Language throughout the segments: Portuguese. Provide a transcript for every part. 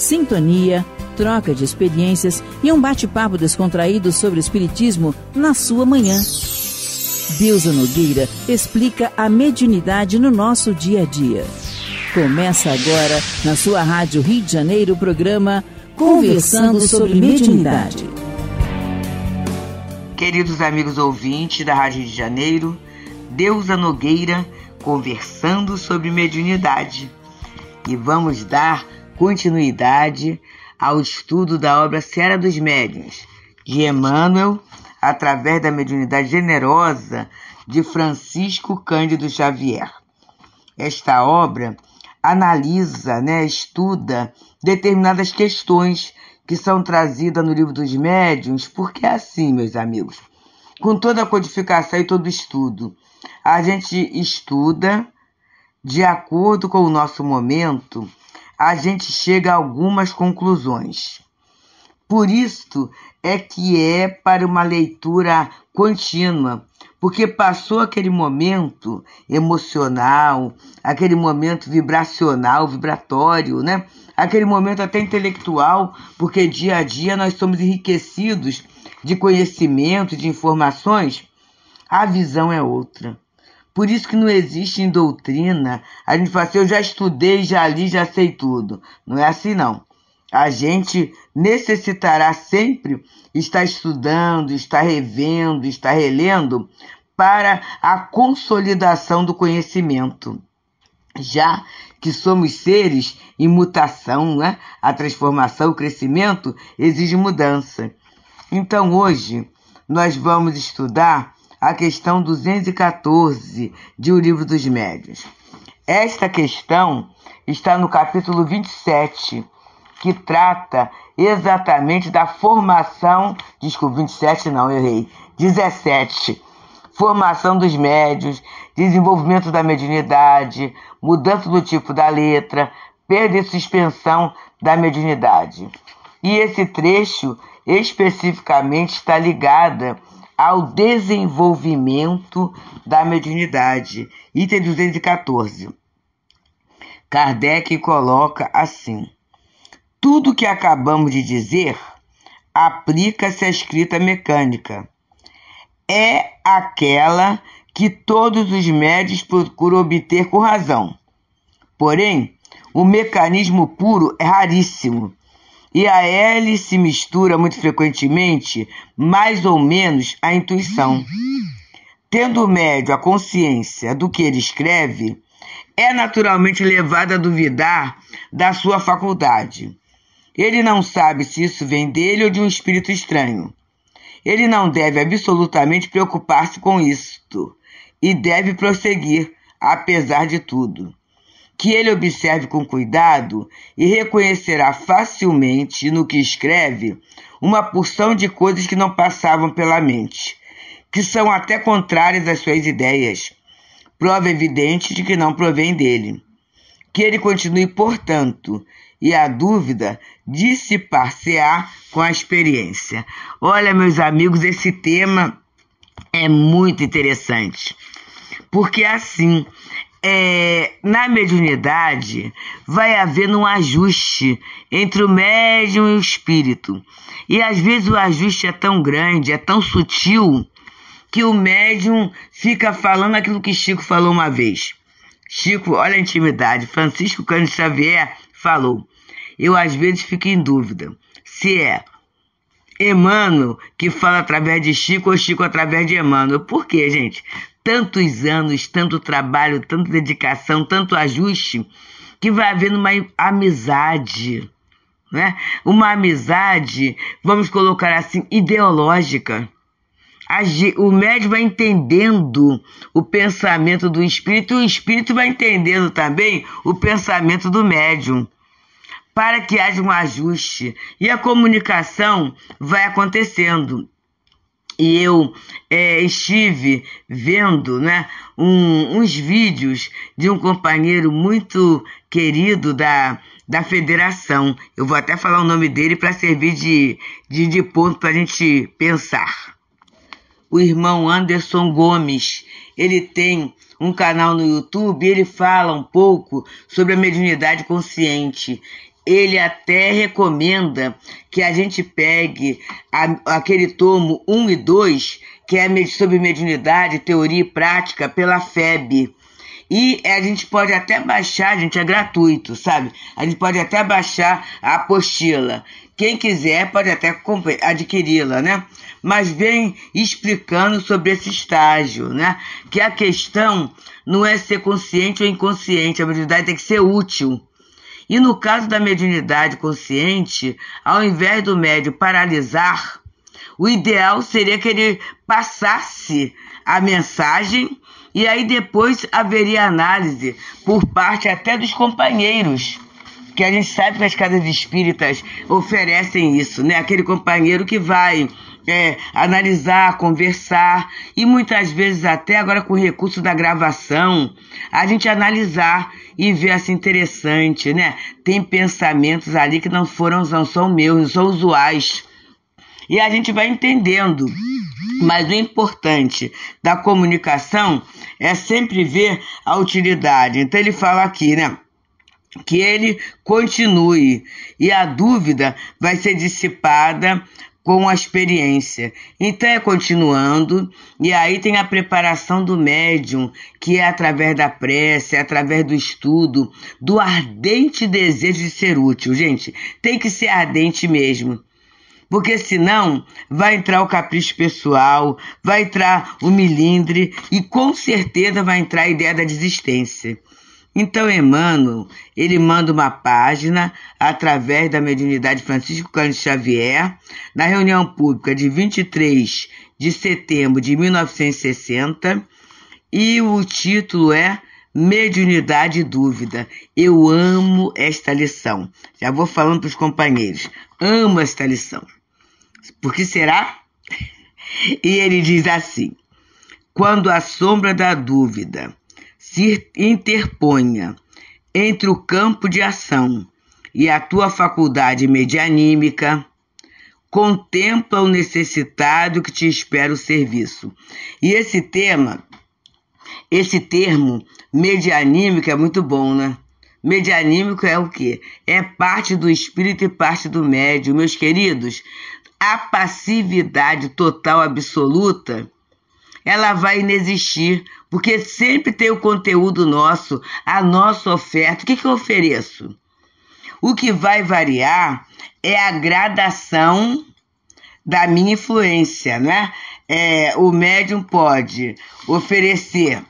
sintonia, troca de experiências e um bate-papo descontraído sobre o Espiritismo na sua manhã. Deusa Nogueira explica a mediunidade no nosso dia a dia. Começa agora, na sua Rádio Rio de Janeiro, o programa Conversando sobre Mediunidade. Queridos amigos ouvintes da Rádio Rio de Janeiro, Deusa Nogueira conversando sobre mediunidade. E vamos dar continuidade ao estudo da obra Serra dos Médiuns, de Emmanuel, através da mediunidade generosa de Francisco Cândido Xavier. Esta obra analisa, né, estuda determinadas questões que são trazidas no livro dos médiuns, porque é assim, meus amigos. Com toda a codificação e todo o estudo, a gente estuda de acordo com o nosso momento a gente chega a algumas conclusões. Por isso é que é para uma leitura contínua, porque passou aquele momento emocional, aquele momento vibracional, vibratório, né? Aquele momento até intelectual, porque dia a dia nós somos enriquecidos de conhecimento, de informações. A visão é outra. Por isso que não existe em doutrina. A gente fala assim, eu já estudei, já li, já sei tudo. Não é assim, não. A gente necessitará sempre estar estudando, estar revendo, estar relendo para a consolidação do conhecimento. Já que somos seres em mutação, né? a transformação, o crescimento exige mudança. Então hoje nós vamos estudar a questão 214 de O Livro dos Médios. Esta questão está no capítulo 27, que trata exatamente da formação, desculpa, 27 não, errei, 17, formação dos médios, desenvolvimento da mediunidade, mudança do tipo da letra, perda e suspensão da mediunidade. E esse trecho especificamente está ligada ao desenvolvimento da mediunidade. Item 214. Kardec coloca assim: Tudo que acabamos de dizer aplica-se à escrita mecânica. É aquela que todos os médios procuram obter com razão. Porém, o mecanismo puro é raríssimo e a L se mistura muito frequentemente, mais ou menos, à intuição. Tendo o médio a consciência do que ele escreve, é naturalmente levado a duvidar da sua faculdade. Ele não sabe se isso vem dele ou de um espírito estranho. Ele não deve absolutamente preocupar-se com isto e deve prosseguir, apesar de tudo que ele observe com cuidado e reconhecerá facilmente no que escreve uma porção de coisas que não passavam pela mente, que são até contrárias às suas ideias, prova evidente de que não provém dele. Que ele continue, portanto, e a dúvida dissipar-se-á com a experiência. Olha, meus amigos, esse tema é muito interessante, porque assim é, na mediunidade vai havendo um ajuste entre o médium e o espírito. E às vezes o ajuste é tão grande, é tão sutil, que o médium fica falando aquilo que Chico falou uma vez. Chico, olha a intimidade, Francisco Cândido Xavier falou. Eu às vezes fico em dúvida se é Emmanuel que fala através de Chico ou Chico através de Emmanuel. Por quê, gente? tantos anos, tanto trabalho, tanta dedicação, tanto ajuste, que vai havendo uma amizade, né? Uma amizade, vamos colocar assim, ideológica. O médium vai entendendo o pensamento do espírito e o espírito vai entendendo também o pensamento do médium, para que haja um ajuste. E a comunicação vai acontecendo e eu é, estive vendo né, um, uns vídeos de um companheiro muito querido da, da federação. Eu vou até falar o nome dele para servir de, de, de ponto para a gente pensar. O irmão Anderson Gomes, ele tem um canal no YouTube e ele fala um pouco sobre a mediunidade consciente ele até recomenda que a gente pegue a, aquele tomo 1 e 2, que é sobre mediunidade, teoria e prática, pela FEB. E a gente pode até baixar, gente, é gratuito, sabe? A gente pode até baixar a apostila. Quem quiser pode até adquiri-la, né? Mas vem explicando sobre esse estágio, né? Que a questão não é ser consciente ou inconsciente, a mediunidade tem que ser útil e no caso da mediunidade consciente, ao invés do médio paralisar, o ideal seria que ele passasse a mensagem e aí depois haveria análise por parte até dos companheiros que a gente sabe que as casas espíritas oferecem isso, né? Aquele companheiro que vai é, analisar, conversar e muitas vezes até agora com o recurso da gravação, a gente analisar e ver assim interessante, né? Tem pensamentos ali que não foram, não são meus, não são usuais. E a gente vai entendendo. Mas o importante da comunicação é sempre ver a utilidade. Então ele fala aqui, né? que ele continue e a dúvida vai ser dissipada com a experiência. Então é continuando, e aí tem a preparação do médium, que é através da prece, é através do estudo, do ardente desejo de ser útil. Gente, tem que ser ardente mesmo porque senão vai entrar o capricho pessoal, vai entrar o milindre e com certeza vai entrar a ideia da desistência. Então Emmanuel, ele manda uma página através da mediunidade Francisco Cândido Xavier, na reunião pública de 23 de setembro de 1960, e o título é Mediunidade e Dúvida. Eu amo esta lição. Já vou falando para os companheiros. Amo esta lição. Por que será? E ele diz assim: Quando a sombra da dúvida se interponha entre o campo de ação e a tua faculdade medianímica, contempla o necessitado que te espera o serviço. E esse tema, esse termo medianímico é muito bom, né? Medianímico é o que? É parte do espírito e parte do médio. Meus queridos, a passividade total absoluta ela vai inexistir, porque sempre tem o conteúdo nosso, a nossa oferta. O que, que eu ofereço? O que vai variar é a gradação da minha influência, né? É, o médium pode oferecer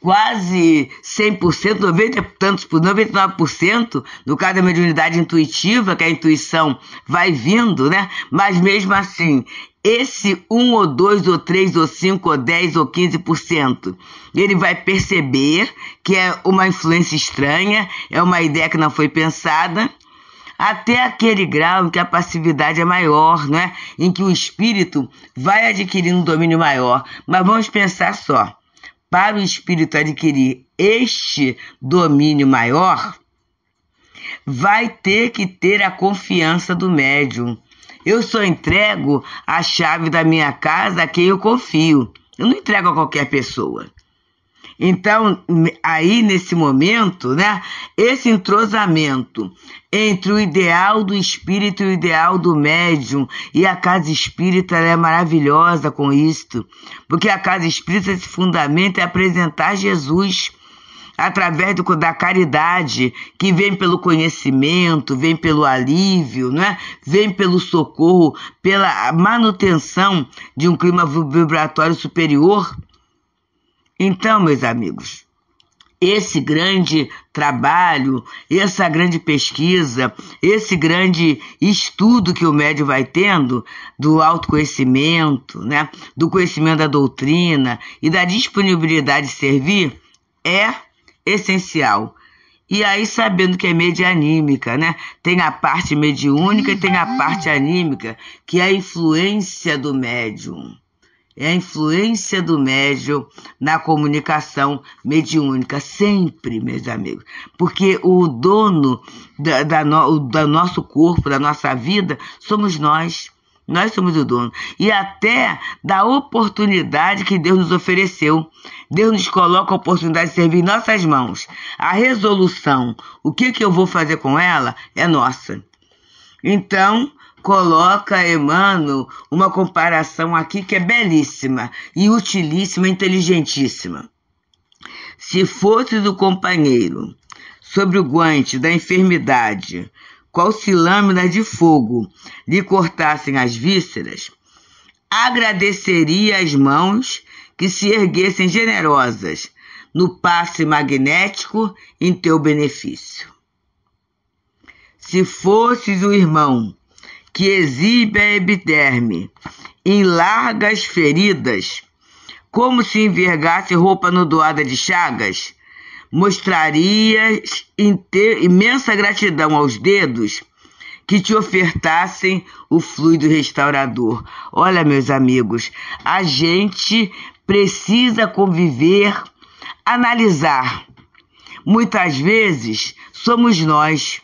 quase 100%, 90 tantos por 99%, no caso da mediunidade intuitiva, que a intuição vai vindo, né? Mas mesmo assim, esse 1 ou 2 ou 3 ou 5 ou 10 ou 15%. Ele vai perceber que é uma influência estranha, é uma ideia que não foi pensada, até aquele grau em que a passividade é maior, né? em que o espírito vai adquirindo um domínio maior. Mas vamos pensar só: para o espírito adquirir este domínio maior, vai ter que ter a confiança do médium eu só entrego a chave da minha casa a quem eu confio. Eu não entrego a qualquer pessoa. Então, aí nesse momento, né, esse entrosamento entre o ideal do espírito e o ideal do médium, e a casa espírita é maravilhosa com isto, porque a casa espírita se fundamenta em é apresentar Jesus através do, da caridade, que vem pelo conhecimento, vem pelo alívio, não é? vem pelo socorro, pela manutenção de um clima vibratório superior. Então, meus amigos, esse grande trabalho, essa grande pesquisa, esse grande estudo que o médio vai tendo do autoconhecimento, né, do conhecimento da doutrina e da disponibilidade de servir é essencial. E aí, sabendo que é medianímica, né? Tem a parte mediúnica e tem a parte anímica, que é a influência do médium. É a influência do médium na comunicação mediúnica, sempre, meus amigos. Porque o dono da, da no, do nosso corpo, da nossa vida, somos nós. Nós somos o dono. E até da oportunidade que Deus nos ofereceu. Deus nos coloca a oportunidade de servir em nossas mãos. A resolução, o que, que eu vou fazer com ela, é nossa. Então, coloca Emmanuel uma comparação aqui que é belíssima e utilíssima, inteligentíssima. Se fosse do companheiro sobre o guante da enfermidade, qual se lâmina de fogo lhe cortassem as vísceras, agradeceria as mãos que se erguessem generosas no passe magnético em teu benefício. Se fosses o irmão que exibe a epiderme em largas feridas, como se envergasse roupa nodoada de chagas, mostrarias imensa gratidão aos dedos que te ofertassem o fluido restaurador. Olha, meus amigos, a gente precisa conviver, analisar. Muitas vezes somos nós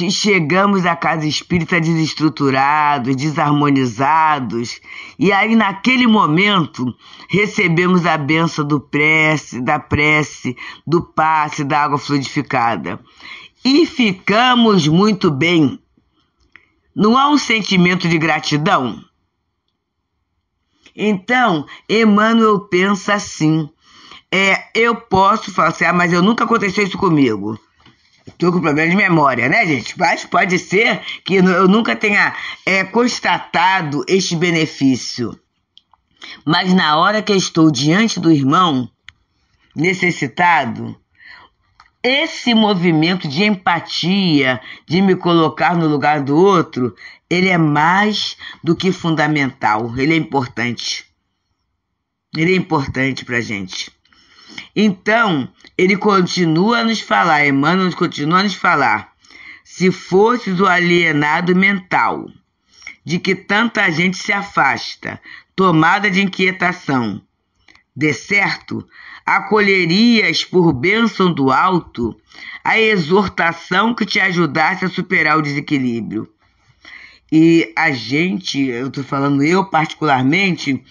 que chegamos à casa espírita desestruturados, desarmonizados, e aí naquele momento recebemos a benção do prece, da prece, do passe, da água fluidificada. E ficamos muito bem. Não há um sentimento de gratidão? Então, Emmanuel pensa assim: é, eu posso falar assim, ah, mas eu nunca aconteceu isso comigo. Estou com problema de memória, né, gente? Mas pode ser que eu nunca tenha é, constatado este benefício. Mas na hora que eu estou diante do irmão necessitado, esse movimento de empatia, de me colocar no lugar do outro, ele é mais do que fundamental, ele é importante. Ele é importante para gente. Então, ele continua a nos falar, Emmanuel continua a nos falar. Se fosses o alienado mental, de que tanta gente se afasta, tomada de inquietação, de certo, acolherias por bênção do alto a exortação que te ajudasse a superar o desequilíbrio. E a gente, eu estou falando eu particularmente,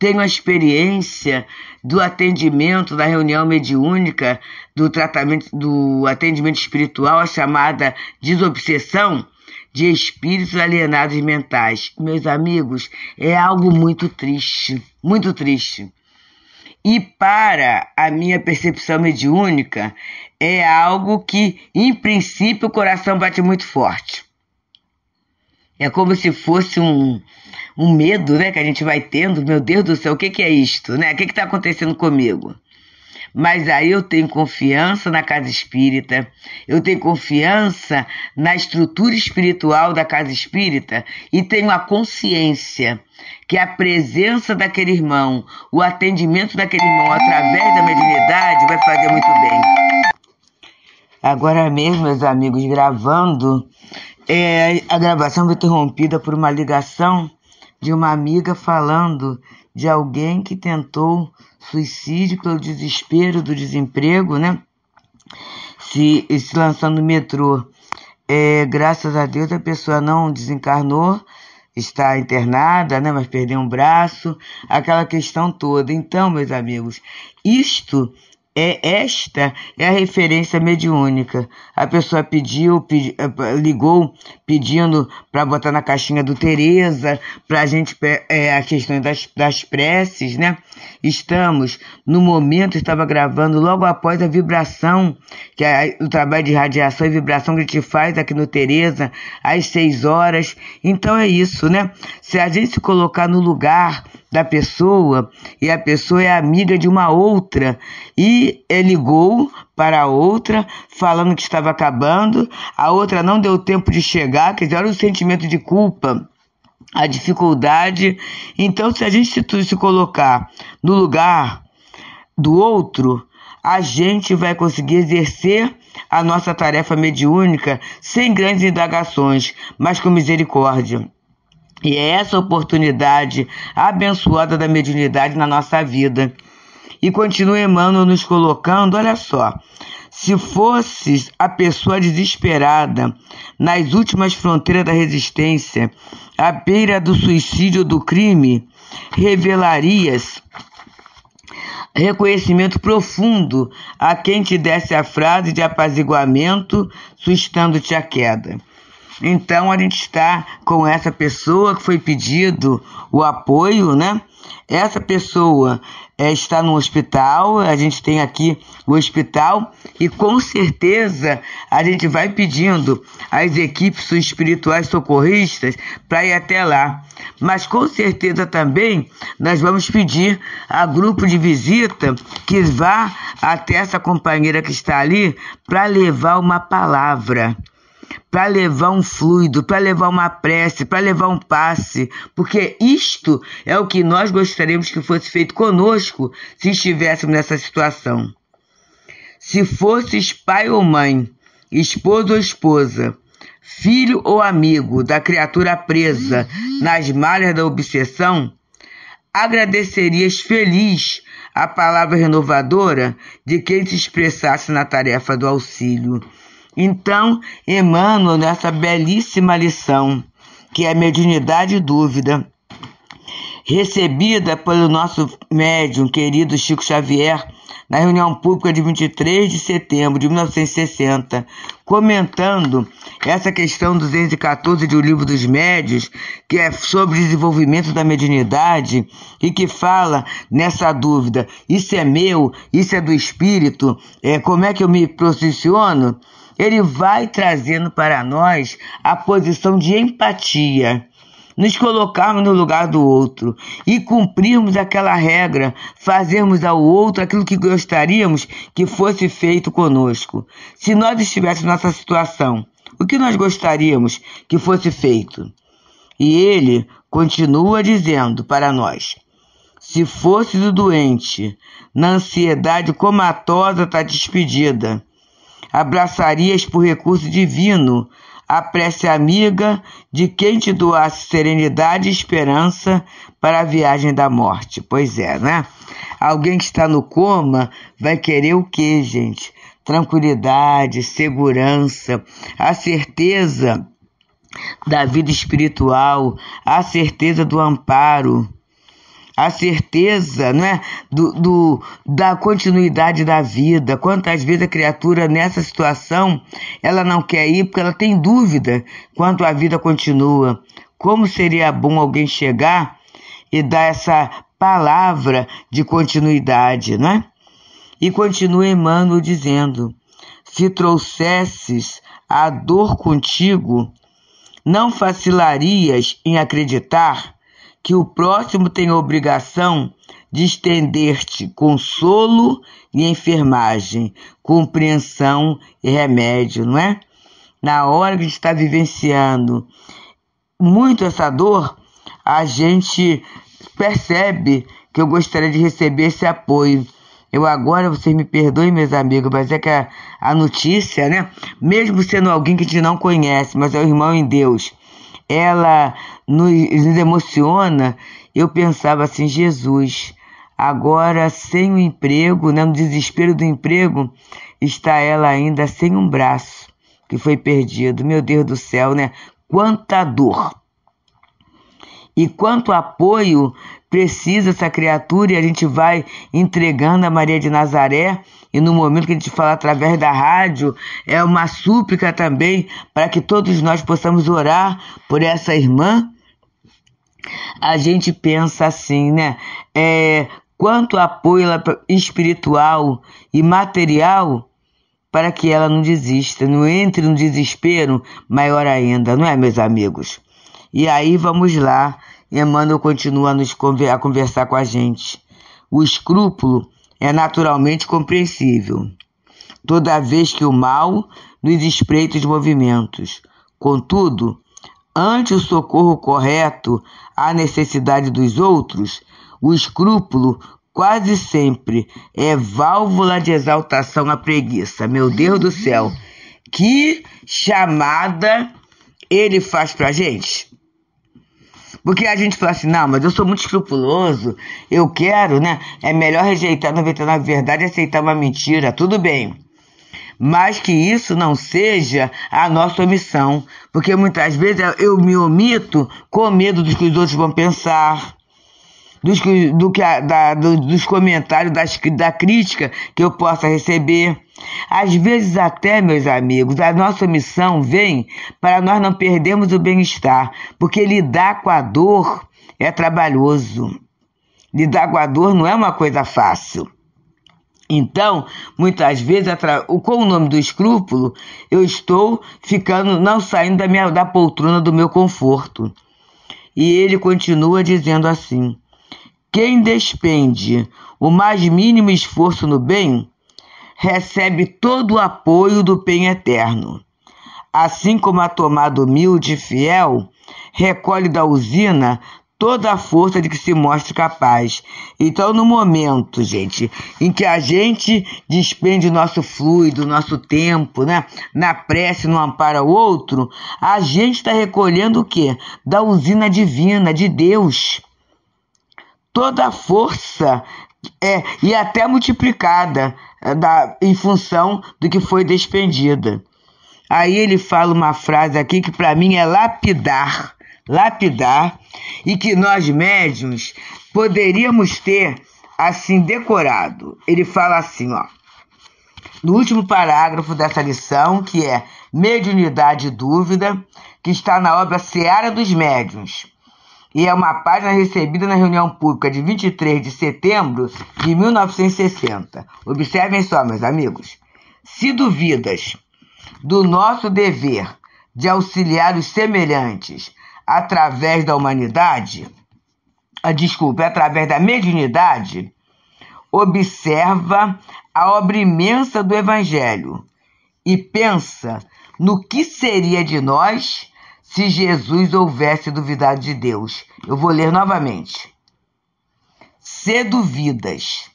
tenho a experiência do atendimento da reunião mediúnica, do tratamento do atendimento espiritual, a chamada desobsessão de espíritos alienados mentais. Meus amigos, é algo muito triste, muito triste. E para a minha percepção mediúnica, é algo que, em princípio, o coração bate muito forte. É como se fosse um, um medo né, que a gente vai tendo. Meu Deus do céu, o que, que é isto? Né? O que está acontecendo comigo? Mas aí eu tenho confiança na casa espírita, eu tenho confiança na estrutura espiritual da casa espírita e tenho a consciência que a presença daquele irmão, o atendimento daquele irmão através da mediunidade vai fazer muito bem. Agora mesmo, meus amigos, gravando é, a gravação foi interrompida por uma ligação de uma amiga falando de alguém que tentou suicídio pelo desespero do desemprego, né? Se, se lançando no metrô. É, graças a Deus a pessoa não desencarnou, está internada, né? Mas perdeu um braço, aquela questão toda. Então, meus amigos, isto é esta é a referência mediúnica. A pessoa pediu, pedi, eh, ligou pedindo para botar na caixinha do Tereza, para a gente é, a questão das, das preces, né? Estamos no momento estava gravando logo após a vibração que é o trabalho de radiação e vibração que a gente faz aqui no Tereza às 6 horas. Então é isso, né? Se a gente se colocar no lugar da pessoa e a pessoa é amiga de uma outra e ligou para a outra falando que estava acabando, a outra não deu tempo de chegar, quer dizer, olha o sentimento de culpa a dificuldade. Então, se a gente se, se, colocar no lugar do outro, a gente vai conseguir exercer a nossa tarefa mediúnica sem grandes indagações, mas com misericórdia. E é essa oportunidade abençoada da mediunidade na nossa vida. E continua Emmanuel nos colocando: olha só, se fosses a pessoa desesperada nas últimas fronteiras da resistência, à beira do suicídio ou do crime, revelarias reconhecimento profundo a quem te desse a frase de apaziguamento, sustando-te a queda. Então a gente está com essa pessoa que foi pedido o apoio, né? Essa pessoa é, está no hospital, a gente tem aqui o hospital e com certeza a gente vai pedindo às equipes espirituais socorristas para ir até lá. Mas com certeza também nós vamos pedir a grupo de visita que vá até essa companheira que está ali para levar uma palavra para levar um fluido, para levar uma prece, para levar um passe, porque isto é o que nós gostaríamos que fosse feito conosco se estivéssemos nessa situação. Se fosses pai ou mãe, esposo ou esposa, filho ou amigo da criatura presa nas malhas da obsessão, agradecerias feliz a palavra renovadora de quem se expressasse na tarefa do auxílio então, Emmanuel, nessa belíssima lição, que é mediunidade e dúvida, recebida pelo nosso médium querido Chico Xavier na reunião pública de 23 de setembro de 1960, comentando essa questão 214 o Livro dos Médios, que é sobre o desenvolvimento da mediunidade e que fala nessa dúvida: isso é meu, isso é do espírito, é, como é que eu me posiciono? ele vai trazendo para nós a posição de empatia, nos colocarmos no lugar do outro e cumprirmos aquela regra, fazermos ao outro aquilo que gostaríamos que fosse feito conosco. Se nós estivéssemos nessa situação, o que nós gostaríamos que fosse feito? E ele continua dizendo para nós: se fosse do doente, na ansiedade comatosa está despedida abraçarias por recurso divino a prece amiga de quem te doasse serenidade e esperança para a viagem da morte. Pois é, né? Alguém que está no coma vai querer o quê, gente? Tranquilidade, segurança, a certeza da vida espiritual, a certeza do amparo a certeza né, do, do, da continuidade da vida. Quantas vezes a criatura nessa situação ela não quer ir porque ela tem dúvida quanto a vida continua. Como seria bom alguém chegar e dar essa palavra de continuidade, né? E continua Emmanuel dizendo: Se trouxesses a dor contigo, não facilarias em acreditar que o próximo tem obrigação de estender-te consolo e enfermagem, compreensão e remédio, não é? Na hora que está vivenciando muito essa dor, a gente percebe que eu gostaria de receber esse apoio. Eu agora, vocês me perdoem, meus amigos, mas é que a, a notícia, né? Mesmo sendo alguém que a gente não conhece, mas é o irmão em Deus ela nos, emociona, eu pensava assim, Jesus, agora sem o emprego, né, no desespero do emprego, está ela ainda sem um braço que foi perdido. Meu Deus do céu, né? Quanta dor! E quanto apoio precisa essa criatura e a gente vai entregando a Maria de Nazaré e no momento que a gente fala através da rádio, é uma súplica também para que todos nós possamos orar por essa irmã. A gente pensa assim, né? É, quanto apoio espiritual e material para que ela não desista, não entre no desespero maior ainda, não é, meus amigos? E aí vamos lá, Emmanuel continua a conversar com a gente. O escrúpulo é naturalmente compreensível, toda vez que o mal nos espreita os movimentos. Contudo, ante o socorro correto à necessidade dos outros, o escrúpulo quase sempre é válvula de exaltação à preguiça. Meu Deus do céu, que chamada ele faz a gente! Porque a gente fala assim, não, mas eu sou muito escrupuloso, eu quero, né? É melhor rejeitar 99 verdade e aceitar uma mentira, tudo bem. Mas que isso não seja a nossa omissão. Porque muitas vezes eu me omito com medo do que os outros vão pensar dos, do que a, da, do, dos comentários, das, da crítica que eu possa receber. Às vezes, até, meus amigos, a nossa missão vem para nós não perdermos o bem-estar, porque lidar com a dor é trabalhoso. Lidar com a dor não é uma coisa fácil. Então, muitas vezes, com o nome do escrúpulo, eu estou ficando, não saindo da, minha, da poltrona do meu conforto. E ele continua dizendo assim: quem despende o mais mínimo esforço no bem, recebe todo o apoio do bem eterno. Assim como a tomada humilde e fiel recolhe da usina toda a força de que se mostra capaz. Então, no momento, gente, em que a gente despende o nosso fluido, o nosso tempo, né, na prece, no amparo ao outro, a gente está recolhendo o quê? Da usina divina, de Deus toda a força é, e até multiplicada é, da, em função do que foi despendida. Aí ele fala uma frase aqui que para mim é lapidar, lapidar, e que nós médiuns poderíamos ter assim decorado. Ele fala assim, ó. No último parágrafo dessa lição, que é Mediunidade e Dúvida, que está na obra Seara dos Médiuns, e é uma página recebida na reunião pública de 23 de setembro de 1960. Observem só, meus amigos. Se duvidas do nosso dever de auxiliar os semelhantes através da humanidade, ah, desculpe, é através da mediunidade, observa a obra imensa do Evangelho e pensa no que seria de nós se Jesus houvesse duvidado de Deus. Eu vou ler novamente. Se duvidas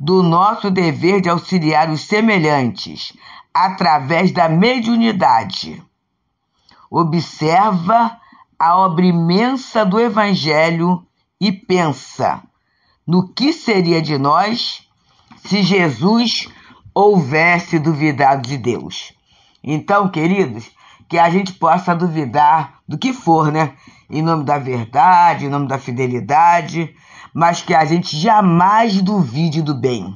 do nosso dever de auxiliar os semelhantes através da mediunidade, observa a obra imensa do Evangelho e pensa no que seria de nós se Jesus houvesse duvidado de Deus. Então, queridos, que a gente possa duvidar do que for, né? Em nome da verdade, em nome da fidelidade, mas que a gente jamais duvide do bem.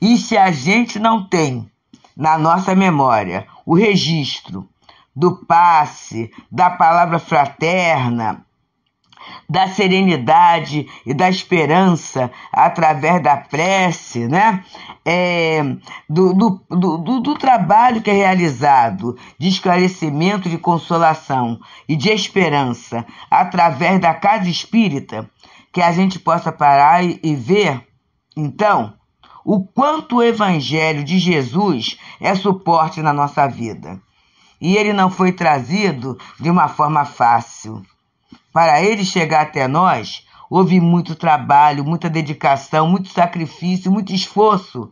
E se a gente não tem na nossa memória o registro do passe, da palavra fraterna, da serenidade e da esperança através da prece, né? É, do, do, do, do, trabalho que é realizado de esclarecimento, de consolação e de esperança através da casa espírita, que a gente possa parar e, e ver, então, o quanto o Evangelho de Jesus é suporte na nossa vida. E ele não foi trazido de uma forma fácil para ele chegar até nós, houve muito trabalho, muita dedicação, muito sacrifício, muito esforço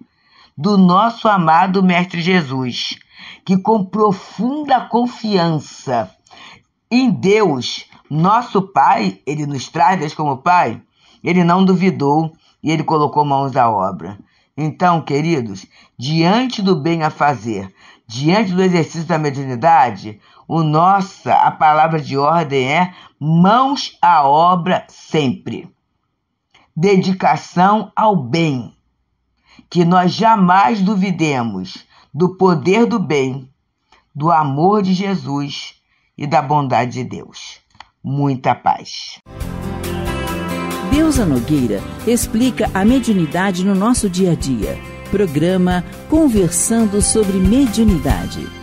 do nosso amado Mestre Jesus, que com profunda confiança em Deus, nosso Pai, ele nos traz Deus como Pai, ele não duvidou e ele colocou mãos à obra. Então, queridos, diante do bem a fazer, Diante do exercício da mediunidade, o nossa, a palavra de ordem é mãos à obra sempre. Dedicação ao bem. Que nós jamais duvidemos do poder do bem, do amor de Jesus e da bondade de Deus. Muita paz. Deusa Nogueira explica a mediunidade no nosso dia a dia programa Conversando sobre Mediunidade.